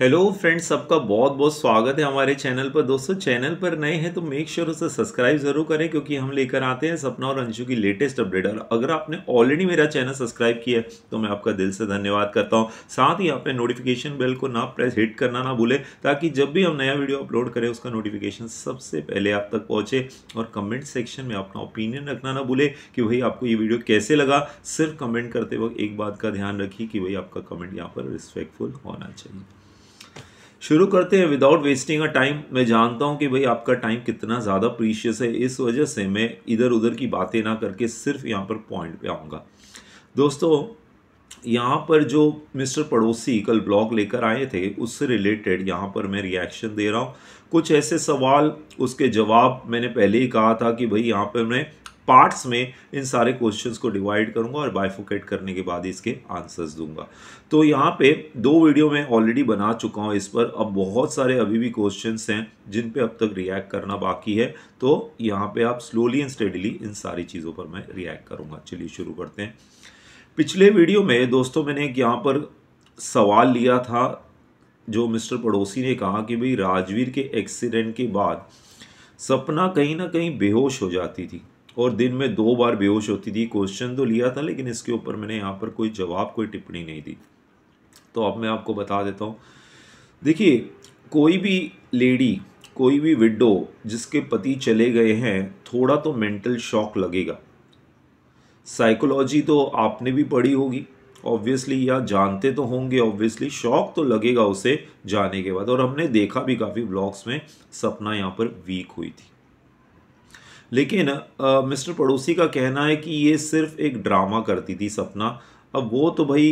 hello friends सबका बहुत बहुत स्वागत है हमारे चैनल पर दोस्तों चैनल पर नए हैं तो मेक श्योर उसे सब्सक्राइब जरूर करें क्योंकि हम लेकर आते हैं सपना और अंशु की लेटेस्ट अपडेट और अगर आपने ऑलरेडी मेरा चैनल सब्सक्राइब किया है तो मैं आपका दिल से धन्यवाद करता हूं साथ ही आपने नोटिफिकेशन बेल को ना प्रेस हिट करना ना भूलें ताकि जब भी हम नया वीडियो अपलोड करें उसका नोटिफिकेशन सबसे पहले आप तक पहुँचे और कमेंट सेक्शन में अपना ओपिनियन रखना ना भूलें कि भाई आपको ये वीडियो कैसे लगा सिर्फ कमेंट करते वक्त एक बात का ध्यान रखिए कि भाई आपका कमेंट यहाँ पर रिस्पेक्टफुल होना चाहिए शुरू करते हैं विदाउट वेस्टिंग अ टाइम मैं जानता हूँ कि भाई आपका टाइम कितना ज़्यादा प्रीशियस है इस वजह से मैं इधर उधर की बातें ना करके सिर्फ यहाँ पर पॉइंट पे आऊँगा दोस्तों यहाँ पर जो मिस्टर पड़ोसी कल ब्लॉग लेकर आए थे उससे रिलेटेड यहाँ पर मैं रिएक्शन दे रहा हूँ कुछ ऐसे सवाल उसके जवाब मैंने पहले ही कहा था कि भाई यहाँ पर मैं पार्ट्स में इन सारे क्वेश्चंस को डिवाइड करूंगा और बाइफोकेट करने के बाद इसके आंसर्स दूंगा तो यहाँ पे दो वीडियो मैं ऑलरेडी बना चुका हूँ इस पर अब बहुत सारे अभी भी क्वेश्चंस हैं जिन पे अब तक रिएक्ट करना बाकी है तो यहाँ पे आप स्लोली एंड स्टडीली इन सारी चीज़ों पर मैं रिएक्ट करूँगा चलिए शुरू करते हैं पिछले वीडियो में दोस्तों मैंने एक यहाँ पर सवाल लिया था जो मिस्टर पड़ोसी ने कहा कि भाई राजवीर के एक्सीडेंट के बाद सपना कहीं ना कहीं बेहोश हो जाती थी और दिन में दो बार बेहोश होती थी क्वेश्चन तो लिया था लेकिन इसके ऊपर मैंने यहाँ पर कोई जवाब कोई टिप्पणी नहीं दी तो अब मैं आपको बता देता हूँ देखिए कोई भी लेडी कोई भी विडो जिसके पति चले गए हैं थोड़ा तो मेंटल शॉक लगेगा साइकोलॉजी तो आपने भी पढ़ी होगी ऑब्वियसली या जानते तो होंगे ऑब्वियसली शौक तो लगेगा उसे जाने के बाद और हमने देखा भी काफ़ी ब्लॉग्स में सपना यहाँ पर वीक हुई थी लेकिन मिस्टर पड़ोसी का कहना है कि ये सिर्फ एक ड्रामा करती थी सपना अब वो तो भाई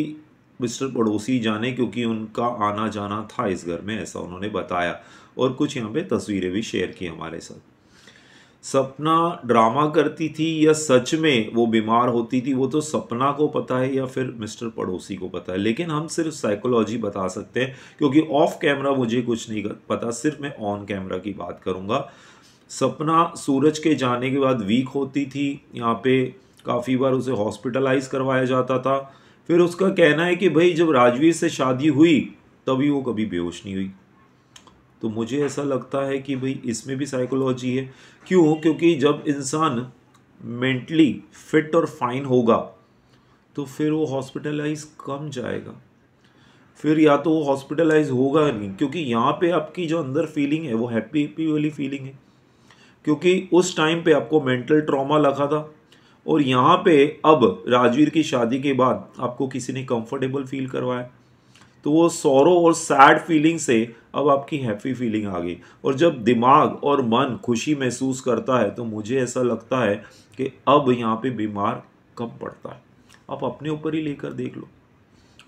मिस्टर पड़ोसी जाने क्योंकि उनका आना जाना था इस घर में ऐसा उन्होंने बताया और कुछ यहाँ पे तस्वीरें भी शेयर की हमारे साथ सपना ड्रामा करती थी या सच में वो बीमार होती थी वो तो सपना को पता है या फिर मिस्टर पड़ोसी को पता है लेकिन हम सिर्फ साइकोलॉजी बता सकते हैं क्योंकि ऑफ कैमरा मुझे कुछ नहीं पता सिर्फ मैं ऑन कैमरा की बात करूँगा सपना सूरज के जाने के बाद वीक होती थी यहाँ पे काफ़ी बार उसे हॉस्पिटलाइज करवाया जाता था फिर उसका कहना है कि भाई जब राजवीर से शादी हुई तभी वो कभी बेहोश नहीं हुई तो मुझे ऐसा लगता है कि भाई इसमें भी साइकोलॉजी है क्यों क्योंकि जब इंसान मेंटली फिट और फाइन होगा तो फिर वो हॉस्पिटलाइज कम जाएगा फिर या तो वो हॉस्पिटलाइज होगा नहीं क्योंकि यहाँ पे आपकी जो अंदर फीलिंग है वो हैप्पी हैप्पी वाली फीलिंग है क्योंकि उस टाइम पे आपको मेंटल ट्रॉमा लगा था और यहाँ पे अब राजवीर की शादी के बाद आपको किसी ने कंफर्टेबल फील करवाया तो वो सौरव और सैड फीलिंग से अब आपकी हैप्पी फीलिंग आ गई और जब दिमाग और मन खुशी महसूस करता है तो मुझे ऐसा लगता है कि अब यहाँ पे बीमार कम पड़ता है आप अपने ऊपर ही लेकर देख लो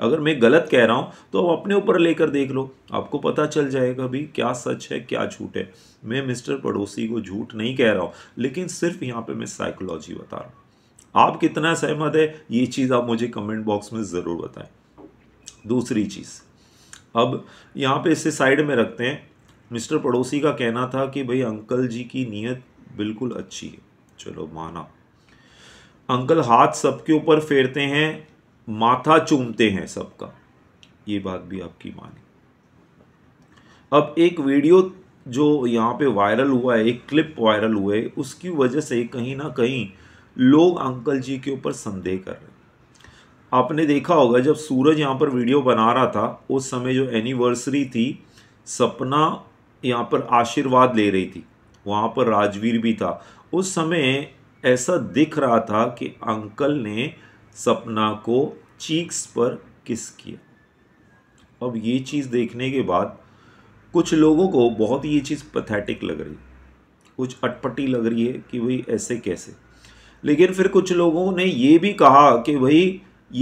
अगर मैं गलत कह रहा हूँ तो आप अपने ऊपर लेकर देख लो आपको पता चल जाएगा भी क्या सच है क्या झूठ है मैं मिस्टर पड़ोसी को झूठ नहीं कह रहा हूँ लेकिन सिर्फ यहाँ पर मैं साइकोलॉजी बता रहा हूँ आप कितना सहमत है ये चीज़ आप मुझे कमेंट बॉक्स में ज़रूर बताएं दूसरी चीज़ अब यहाँ पे इसे साइड में रखते हैं मिस्टर पड़ोसी का कहना था कि भाई अंकल जी की नीयत बिल्कुल अच्छी है चलो माना अंकल हाथ सबके ऊपर फेरते हैं माथा चूमते हैं सबका ये बात भी आपकी मानी अब एक वीडियो जो यहाँ पे वायरल हुआ है एक क्लिप वायरल हुए है उसकी वजह से कहीं ना कहीं लोग अंकल जी के ऊपर संदेह कर रहे आपने देखा होगा जब सूरज यहाँ पर वीडियो बना रहा था उस समय जो एनिवर्सरी थी सपना यहाँ पर आशीर्वाद ले रही थी वहाँ पर राजवीर भी था उस समय ऐसा दिख रहा था कि अंकल ने सपना को चीक्स पर किस किया अब ये चीज़ देखने के बाद कुछ लोगों को बहुत ही ये चीज़ पथेटिक लग रही कुछ अटपटी लग रही है कि भाई ऐसे कैसे लेकिन फिर कुछ लोगों ने ये भी कहा कि भाई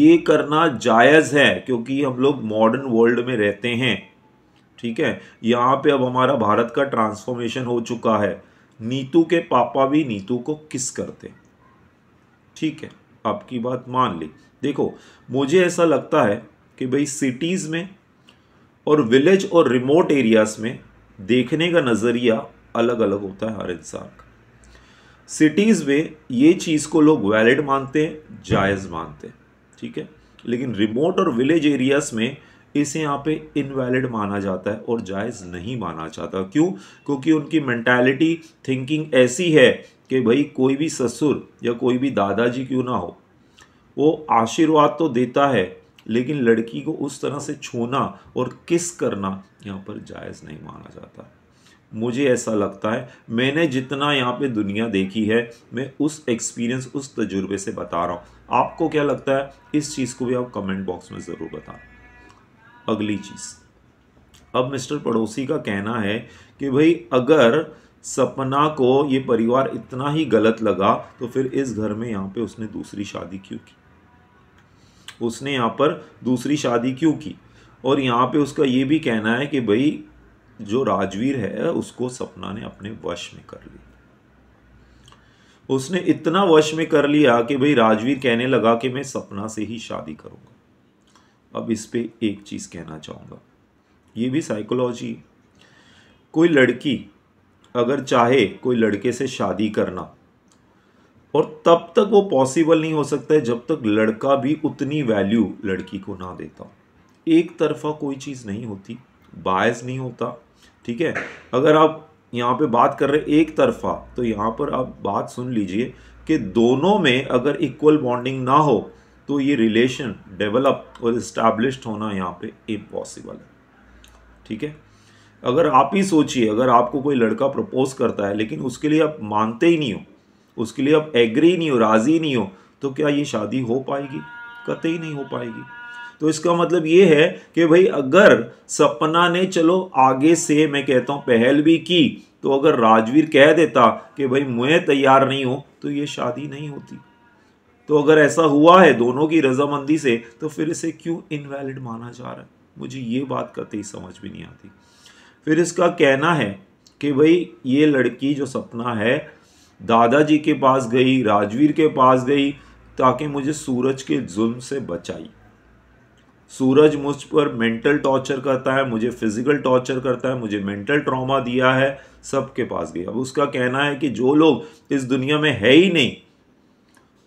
ये करना जायज़ है क्योंकि हम लोग मॉडर्न वर्ल्ड में रहते हैं ठीक है यहाँ पे अब हमारा भारत का ट्रांसफॉर्मेशन हो चुका है नीतू के पापा भी नीतू को किस करते ठीक है आपकी बात मान ली देखो मुझे ऐसा लगता है कि भाई सिटीज़ में और विलेज और रिमोट एरियाज़ में देखने का नज़रिया अलग अलग होता है हर इंसान का सिटीज़ में ये चीज़ को लोग वैलिड मानते हैं जायज़ मानते हैं ठीक है लेकिन रिमोट और विलेज एरियाज़ में इसे यहाँ पे इनवैलिड माना जाता है और जायज़ नहीं माना जाता क्यों क्योंकि उनकी मैंटेलिटी थिंकिंग ऐसी है कि भाई कोई भी ससुर या कोई भी दादाजी क्यों ना हो वो आशीर्वाद तो देता है लेकिन लड़की को उस तरह से छूना और किस करना यहाँ पर जायज़ नहीं माना जाता मुझे ऐसा लगता है मैंने जितना यहाँ पे दुनिया देखी है मैं उस एक्सपीरियंस उस तजुर्बे से बता रहा हूँ आपको क्या लगता है इस चीज़ को भी आप कमेंट बॉक्स में ज़रूर बताएं अगली चीज़ अब मिस्टर पड़ोसी का कहना है कि भाई अगर सपना को ये परिवार इतना ही गलत लगा तो फिर इस घर में यहाँ पे उसने दूसरी शादी क्यों की उसने यहाँ पर दूसरी शादी क्यों की और यहाँ पे उसका ये भी कहना है कि भाई जो राजवीर है उसको सपना ने अपने वश में कर लिया उसने इतना वश में कर लिया कि भाई राजवीर कहने लगा कि मैं सपना से ही शादी करूँगा अब इस पर एक चीज़ कहना चाहूँगा ये भी साइकोलॉजी कोई लड़की अगर चाहे कोई लड़के से शादी करना और तब तक वो पॉसिबल नहीं हो सकता है जब तक लड़का भी उतनी वैल्यू लड़की को ना देता एक तरफा कोई चीज़ नहीं होती बायस नहीं होता ठीक है अगर आप यहाँ पे बात कर रहे एक तरफा तो यहाँ पर आप बात सुन लीजिए कि दोनों में अगर इक्वल बॉन्डिंग ना हो तो ये रिलेशन डेवलप और इस्टेब्लिश होना यहाँ पे इम्पॉसिबल है ठीक है अगर आप ही सोचिए अगर आपको कोई लड़का प्रपोज करता है लेकिन उसके लिए आप मानते ही नहीं हो उसके लिए आप एग्री नहीं हो राज़ी नहीं हो तो क्या ये शादी हो पाएगी कतई नहीं हो पाएगी तो इसका मतलब ये है कि भाई अगर सपना ने चलो आगे से मैं कहता हूँ पहल भी की तो अगर राजवीर कह देता कि भाई मुए तैयार नहीं हो तो ये शादी नहीं होती तो अगर ऐसा हुआ है दोनों की रजामंदी से तो फिर इसे क्यों इनवैलिड माना जा रहा है मुझे ये बात कतई समझ भी नहीं आती फिर इसका कहना है कि भाई ये लड़की जो सपना है दादाजी के पास गई राजवीर के पास गई ताकि मुझे सूरज के जुल्म से बचाई सूरज मुझ पर मेंटल टॉर्चर करता है मुझे फिजिकल टॉर्चर करता है मुझे मेंटल ट्रॉमा दिया है सबके पास गई अब उसका कहना है कि जो लोग इस दुनिया में है ही नहीं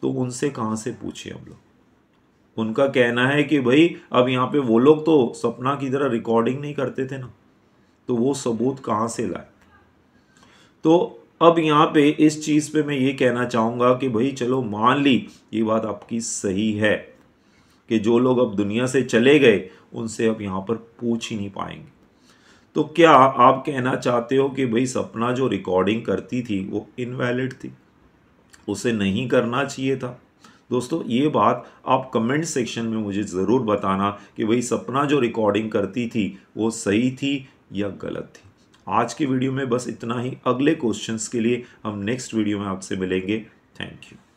तो उनसे कहाँ से पूछे हम लोग उनका कहना है कि भाई अब यहाँ पे वो लोग तो सपना की तरह रिकॉर्डिंग नहीं करते थे ना तो वो सबूत कहाँ से लाए तो अब यहाँ पे इस चीज़ पे मैं ये कहना चाहूँगा कि भाई चलो मान ली ये बात आपकी सही है कि जो लोग अब दुनिया से चले गए उनसे अब यहाँ पर पूछ ही नहीं पाएंगे तो क्या आप कहना चाहते हो कि भाई सपना जो रिकॉर्डिंग करती थी वो इनवैलिड थी उसे नहीं करना चाहिए था दोस्तों ये बात आप कमेंट सेक्शन में मुझे ज़रूर बताना कि भाई सपना जो रिकॉर्डिंग करती थी वो सही थी या गलत थी आज के वीडियो में बस इतना ही अगले क्वेश्चंस के लिए हम नेक्स्ट वीडियो में आपसे मिलेंगे थैंक यू